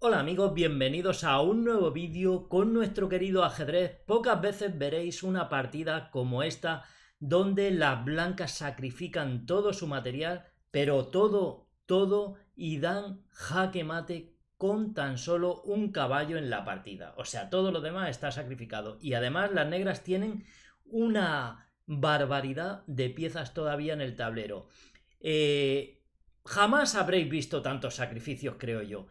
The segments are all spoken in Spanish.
Hola amigos, bienvenidos a un nuevo vídeo con nuestro querido ajedrez. Pocas veces veréis una partida como esta donde las blancas sacrifican todo su material, pero todo, todo y dan jaque mate con tan solo un caballo en la partida. O sea, todo lo demás está sacrificado. Y además las negras tienen una barbaridad de piezas todavía en el tablero. Eh, jamás habréis visto tantos sacrificios, creo yo.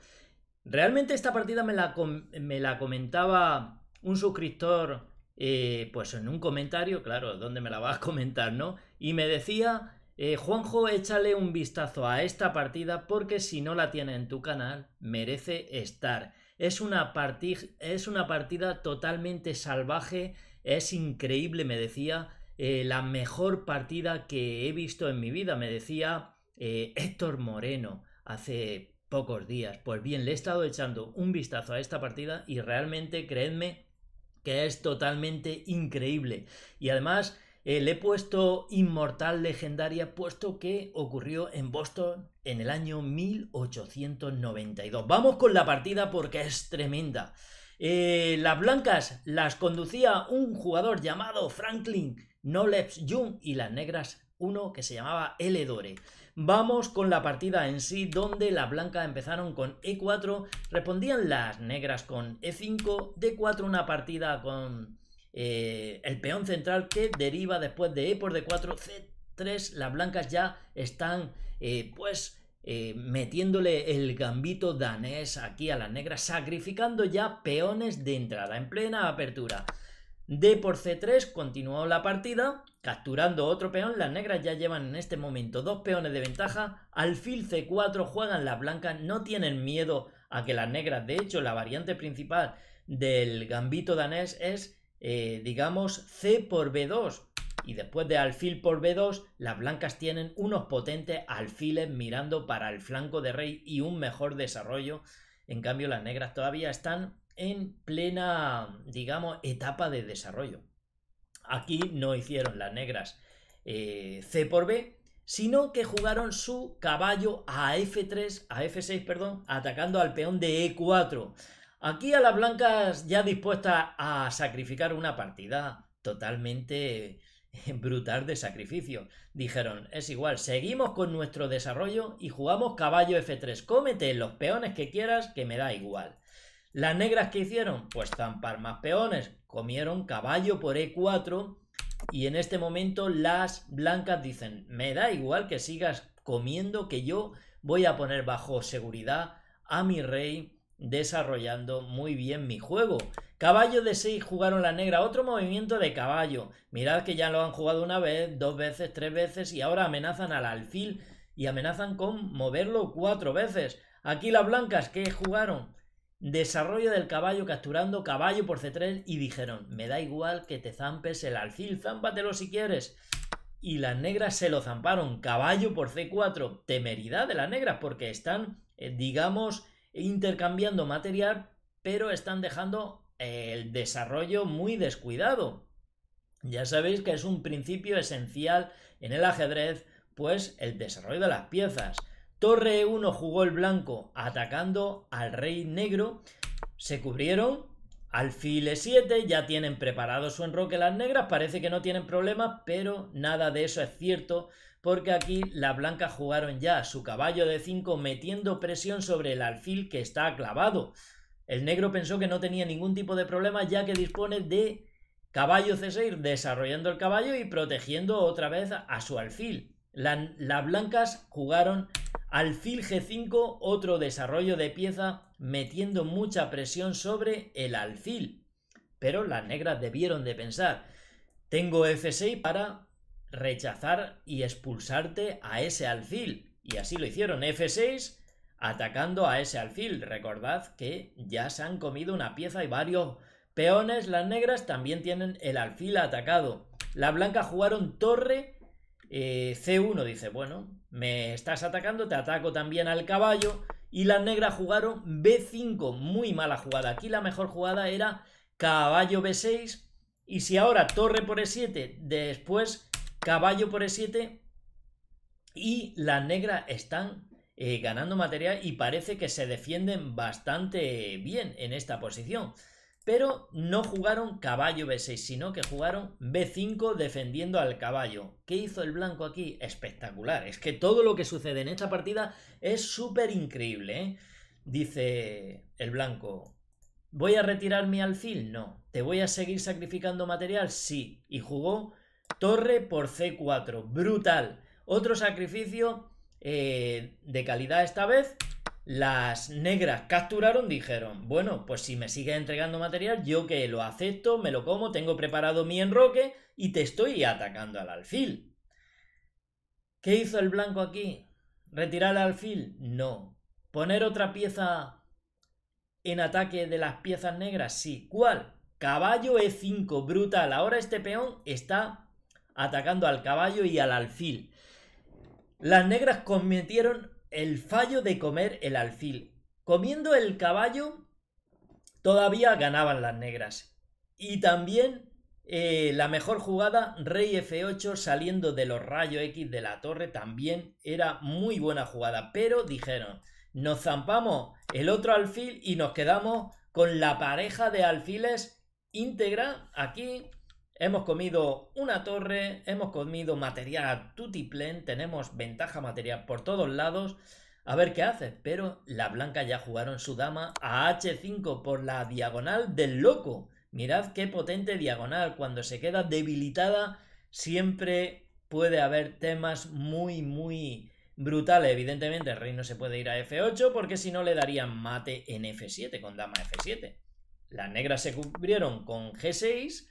Realmente esta partida me la, me la comentaba un suscriptor, eh, pues en un comentario, claro, donde me la vas a comentar, ¿no? Y me decía, eh, Juanjo, échale un vistazo a esta partida porque si no la tiene en tu canal, merece estar. Es una, es una partida totalmente salvaje, es increíble, me decía, eh, la mejor partida que he visto en mi vida, me decía Héctor Moreno hace pocos días. Pues bien, le he estado echando un vistazo a esta partida y realmente, creedme, que es totalmente increíble. Y además... Eh, le he puesto inmortal legendaria puesto que ocurrió en Boston en el año 1892. Vamos con la partida porque es tremenda. Eh, las blancas las conducía un jugador llamado Franklin Noleps Jung y las negras uno que se llamaba L. Dore. Vamos con la partida en sí, donde las blancas empezaron con E4, respondían las negras con E5, D4 una partida con eh, el peón central que deriva después de E por D4, C3, las blancas ya están eh, pues eh, metiéndole el gambito danés aquí a las negras, sacrificando ya peones de entrada en plena apertura. D por C3 continuó la partida, capturando otro peón. Las negras ya llevan en este momento dos peones de ventaja. Alfil C4 juegan las blancas, no tienen miedo a que las negras. De hecho, la variante principal del gambito danés es, eh, digamos, C por B2. Y después de alfil por B2, las blancas tienen unos potentes alfiles mirando para el flanco de rey y un mejor desarrollo. En cambio, las negras todavía están en plena, digamos, etapa de desarrollo. Aquí no hicieron las negras eh, C por B, sino que jugaron su caballo a F3, a F6, perdón, atacando al peón de E4. Aquí a las blancas ya dispuestas a sacrificar una partida totalmente eh, brutal de sacrificio. Dijeron, es igual, seguimos con nuestro desarrollo y jugamos caballo F3. Cómete los peones que quieras, que me da igual. Las negras que hicieron, pues zampar más peones, comieron caballo por E4 y en este momento las blancas dicen, me da igual que sigas comiendo que yo voy a poner bajo seguridad a mi rey desarrollando muy bien mi juego. Caballo de 6 jugaron la negra, otro movimiento de caballo. Mirad que ya lo han jugado una vez, dos veces, tres veces y ahora amenazan al alfil y amenazan con moverlo cuatro veces. Aquí las blancas ¿qué jugaron Desarrollo del caballo capturando caballo por C3 y dijeron, me da igual que te zampes el alfil, zámpatelo si quieres. Y las negras se lo zamparon, caballo por C4, temeridad de las negras porque están, eh, digamos, intercambiando material, pero están dejando eh, el desarrollo muy descuidado. Ya sabéis que es un principio esencial en el ajedrez, pues el desarrollo de las piezas. Torre E1 jugó el blanco atacando al rey negro. Se cubrieron. Alfil E7, ya tienen preparado su enroque las negras, parece que no tienen problemas, pero nada de eso es cierto, porque aquí las blancas jugaron ya su caballo de 5 metiendo presión sobre el alfil que está clavado. El negro pensó que no tenía ningún tipo de problema ya que dispone de caballo C6 desarrollando el caballo y protegiendo otra vez a su alfil. las blancas jugaron Alfil G5, otro desarrollo de pieza metiendo mucha presión sobre el alfil. Pero las negras debieron de pensar, tengo F6 para rechazar y expulsarte a ese alfil. Y así lo hicieron, F6 atacando a ese alfil. Recordad que ya se han comido una pieza y varios peones. Las negras también tienen el alfil atacado. Las blancas jugaron torre eh, C1, dice, bueno, me estás atacando, te ataco también al caballo. Y las negras jugaron B5, muy mala jugada. Aquí la mejor jugada era caballo B6. Y si ahora torre por E7, después caballo por E7. Y las negras están eh, ganando material y parece que se defienden bastante bien en esta posición pero no jugaron caballo B6, sino que jugaron B5 defendiendo al caballo. ¿Qué hizo el blanco aquí? Espectacular. Es que todo lo que sucede en esta partida es súper increíble. ¿eh? Dice el blanco, ¿voy a retirar mi alfil? No. ¿Te voy a seguir sacrificando material? Sí. Y jugó torre por C4. Brutal. Otro sacrificio eh, de calidad esta vez las negras capturaron, dijeron, bueno, pues si me sigues entregando material, yo que lo acepto, me lo como, tengo preparado mi enroque y te estoy atacando al alfil. ¿Qué hizo el blanco aquí? ¿Retirar al alfil? No. ¿Poner otra pieza en ataque de las piezas negras? Sí. ¿Cuál? Caballo E5, brutal. Ahora este peón está atacando al caballo y al alfil. Las negras cometieron el fallo de comer el alfil. Comiendo el caballo, todavía ganaban las negras. Y también eh, la mejor jugada, rey F8 saliendo de los rayos X de la torre, también era muy buena jugada. Pero dijeron, nos zampamos el otro alfil y nos quedamos con la pareja de alfiles íntegra aquí Hemos comido una torre, hemos comido material tutiplén, tenemos ventaja material por todos lados. A ver qué hace, pero la blanca ya jugaron su dama a h5 por la diagonal del loco. Mirad qué potente diagonal, cuando se queda debilitada siempre puede haber temas muy, muy brutales. Evidentemente el rey no se puede ir a f8 porque si no le darían mate en f7 con dama f7. Las negras se cubrieron con g6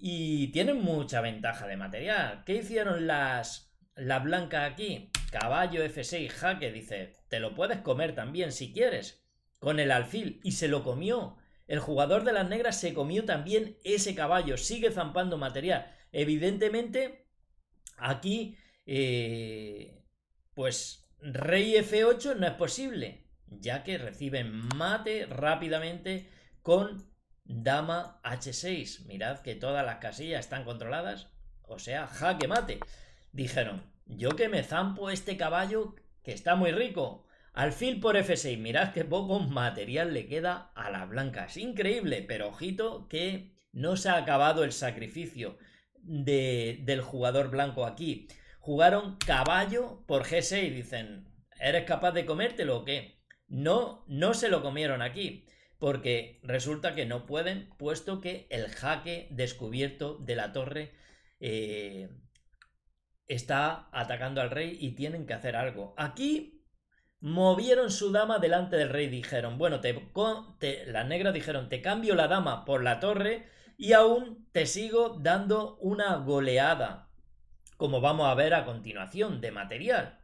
y tienen mucha ventaja de material. ¿Qué hicieron las blancas aquí? Caballo F6 jaque, dice, te lo puedes comer también si quieres. Con el alfil. Y se lo comió. El jugador de las negras se comió también ese caballo. Sigue zampando material. Evidentemente, aquí, eh, pues rey F8 no es posible, ya que reciben mate rápidamente con dama h6. Mirad que todas las casillas están controladas, o sea, jaque mate. Dijeron, yo que me zampo este caballo que está muy rico. Alfil por f6, mirad que poco material le queda a las blancas. Increíble, pero ojito que no se ha acabado el sacrificio de, del jugador blanco aquí. Jugaron caballo por g6, dicen, ¿eres capaz de comértelo o qué? No, no se lo comieron aquí porque resulta que no pueden, puesto que el jaque descubierto de la torre eh, está atacando al rey y tienen que hacer algo. Aquí movieron su dama delante del rey, dijeron, bueno, te, te, las negras dijeron, te cambio la dama por la torre y aún te sigo dando una goleada, como vamos a ver a continuación, de material.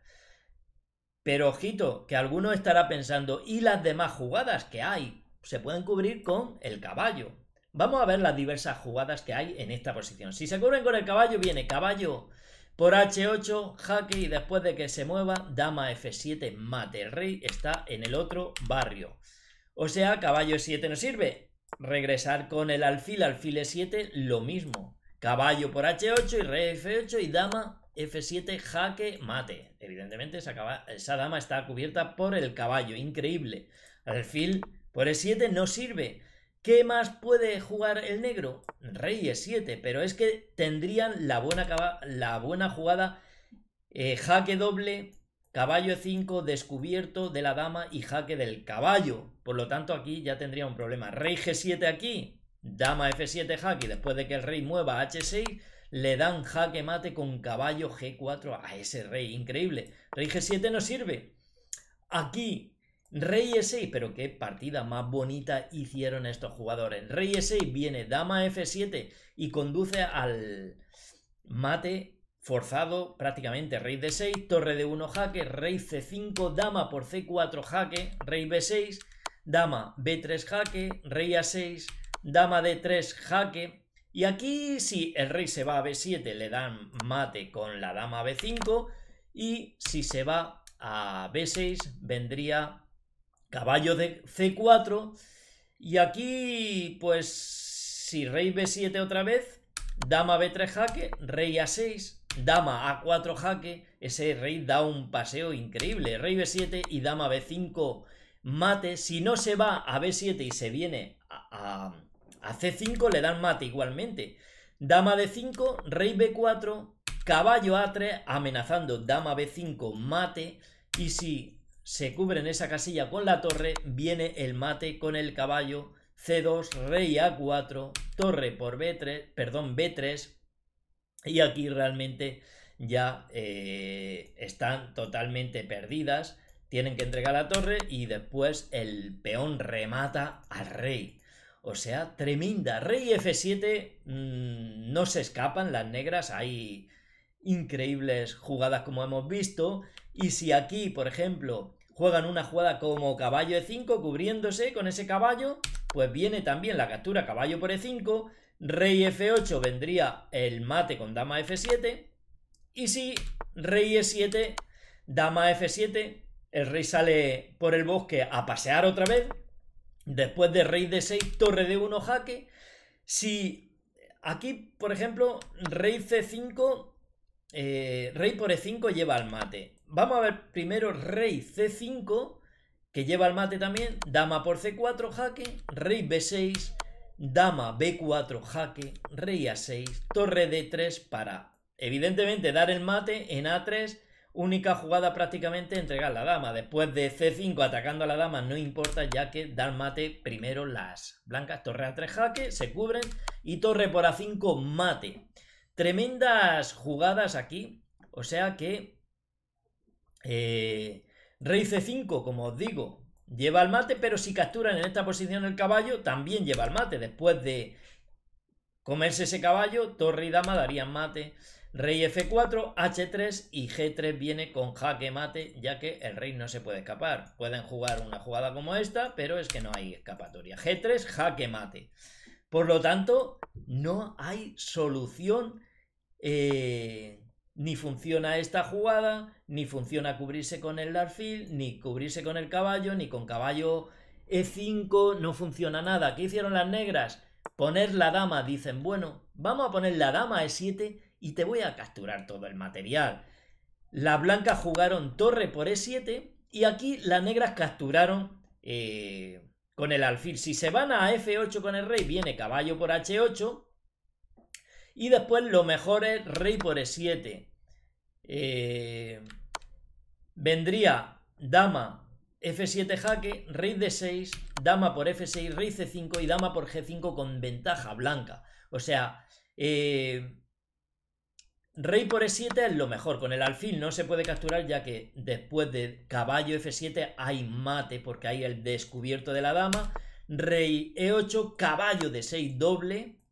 Pero ojito, que alguno estará pensando, ¿y las demás jugadas que hay? se pueden cubrir con el caballo. Vamos a ver las diversas jugadas que hay en esta posición. Si se cubren con el caballo, viene caballo por H8, jaque y después de que se mueva, dama F7, mate. El rey está en el otro barrio. O sea, caballo E7 no sirve. Regresar con el alfil, alfil E7, lo mismo. Caballo por H8 y rey F8 y dama F7, jaque, mate. Evidentemente esa, esa dama está cubierta por el caballo, increíble. Alfil por E7 no sirve. ¿Qué más puede jugar el negro? Rey E7, pero es que tendrían la buena, la buena jugada eh, jaque doble, caballo E5, descubierto de la dama y jaque del caballo. Por lo tanto aquí ya tendría un problema. Rey G7 aquí, dama F7 jaque, después de que el rey mueva H6, le dan jaque mate con caballo G4 a ese rey. Increíble. Rey G7 no sirve. Aquí rey e 6, pero qué partida más bonita hicieron estos jugadores. rey e 6 viene dama F7 y conduce al mate forzado prácticamente. Rey D6, torre de 1 jaque, rey C5, dama por C4 jaque, rey B6, dama B3 jaque, rey A6, dama D3 jaque. Y aquí si el rey se va a B7 le dan mate con la dama B5 y si se va a B6 vendría caballo de C4. Y aquí, pues, si rey B7 otra vez, dama B3 jaque, rey A6, dama A4 jaque, ese rey da un paseo increíble. Rey B7 y dama B5 mate. Si no se va a B7 y se viene a, C5, le dan mate igualmente. Dama D5, rey B4, caballo A3, amenazando dama B5, mate. Y si se cubren esa casilla con la torre, viene el mate con el caballo, C2, rey A4, torre por B3, perdón, B3, y aquí realmente ya eh, están totalmente perdidas, tienen que entregar la torre y después el peón remata al rey. O sea, tremenda. Rey F7 mm, no se escapan las negras, hay increíbles jugadas como hemos visto. Y si aquí, por ejemplo, juegan una jugada como caballo e5, cubriéndose con ese caballo, pues viene también la captura caballo por e5, rey f8 vendría el mate con dama f7, y si rey e7, dama f7, el rey sale por el bosque a pasear otra vez, después de rey d6, torre d1, jaque, si aquí, por ejemplo, rey c5, eh, rey por e5 lleva al mate, vamos a ver primero rey c5, que lleva el mate también, dama por c4, jaque, rey b6, dama b4, jaque, rey a6, torre d3 para, evidentemente, dar el mate en a3, única jugada prácticamente entregar la dama. Después de c5 atacando a la dama no importa ya que dan mate primero las blancas. Torre a3 jaque, se cubren y torre por a5 mate. Tremendas jugadas aquí, o sea que eh, rey C5, como os digo, lleva al mate, pero si capturan en esta posición el caballo, también lleva al mate. Después de comerse ese caballo, torre y dama darían mate. Rey F4, H3 y G3 viene con jaque mate, ya que el rey no se puede escapar. Pueden jugar una jugada como esta, pero es que no hay escapatoria. G3, jaque mate. Por lo tanto, no hay solución eh, ni funciona esta jugada, ni funciona cubrirse con el alfil, ni cubrirse con el caballo, ni con caballo e5, no funciona nada. ¿Qué hicieron las negras? Poner la dama, dicen, bueno, vamos a poner la dama e7 y te voy a capturar todo el material. Las blancas jugaron torre por e7 y aquí las negras capturaron eh, con el alfil. Si se van a f8 con el rey, viene caballo por h8, y después lo mejor es rey por e7. Eh, vendría dama f7 jaque, rey d6, dama por f6, rey c5 y dama por g5 con ventaja blanca. O sea, eh, rey por e7 es lo mejor. Con el alfil no se puede capturar ya que después de caballo f7 hay mate porque hay el descubierto de la dama. Rey e8, caballo de 6 doble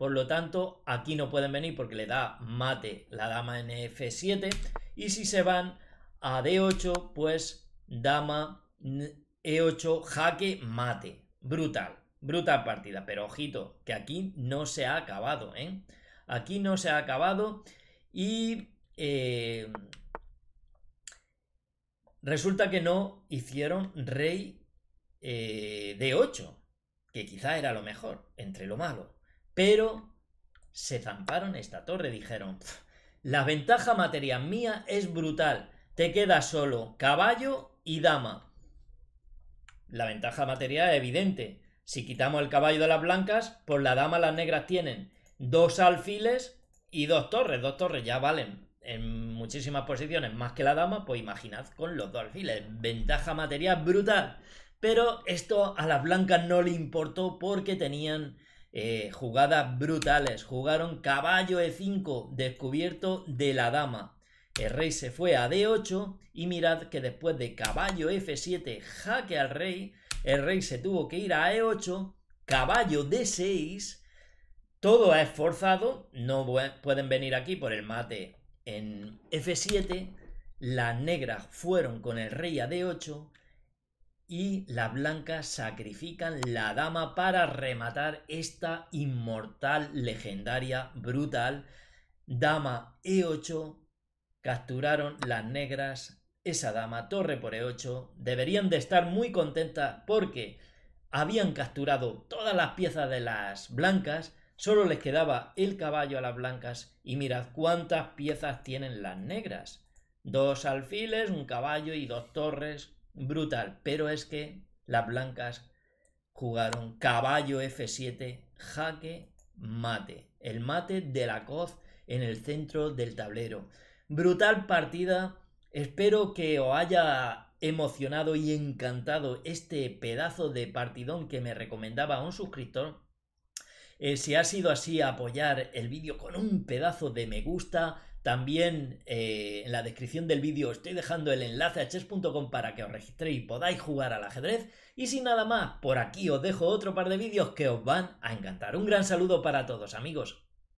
por lo tanto, aquí no pueden venir porque le da mate la dama en F7. Y si se van a D8, pues dama E8, jaque, mate. Brutal, brutal partida. Pero ojito, que aquí no se ha acabado, ¿eh? Aquí no se ha acabado y... Eh, resulta que no hicieron rey eh, D8, que quizá era lo mejor, entre lo malo. Pero se zamparon esta torre, dijeron. La ventaja material mía es brutal. Te queda solo caballo y dama. La ventaja material es evidente. Si quitamos el caballo de las blancas, pues la dama las negras tienen dos alfiles y dos torres. Dos torres ya valen en muchísimas posiciones más que la dama, pues imaginad con los dos alfiles. Ventaja material brutal. Pero esto a las blancas no le importó porque tenían eh, jugadas brutales. Jugaron caballo E5, descubierto de la dama. El rey se fue a D8 y mirad que después de caballo F7, jaque al rey, el rey se tuvo que ir a E8, caballo D6, todo ha esforzado no pueden venir aquí por el mate en F7, las negras fueron con el rey a D8, y las blancas sacrifican la dama para rematar esta inmortal, legendaria, brutal dama E8. Capturaron las negras esa dama, torre por E8. Deberían de estar muy contentas porque habían capturado todas las piezas de las blancas. Solo les quedaba el caballo a las blancas y mirad cuántas piezas tienen las negras. Dos alfiles, un caballo y dos torres, brutal. Pero es que las blancas jugaron caballo F7, jaque, mate. El mate de la coz en el centro del tablero. Brutal partida. Espero que os haya emocionado y encantado este pedazo de partidón que me recomendaba un suscriptor. Eh, si ha sido así, apoyar el vídeo con un pedazo de me gusta también eh, en la descripción del vídeo estoy dejando el enlace a chess.com para que os registréis y podáis jugar al ajedrez. Y sin nada más, por aquí os dejo otro par de vídeos que os van a encantar. Un gran saludo para todos amigos.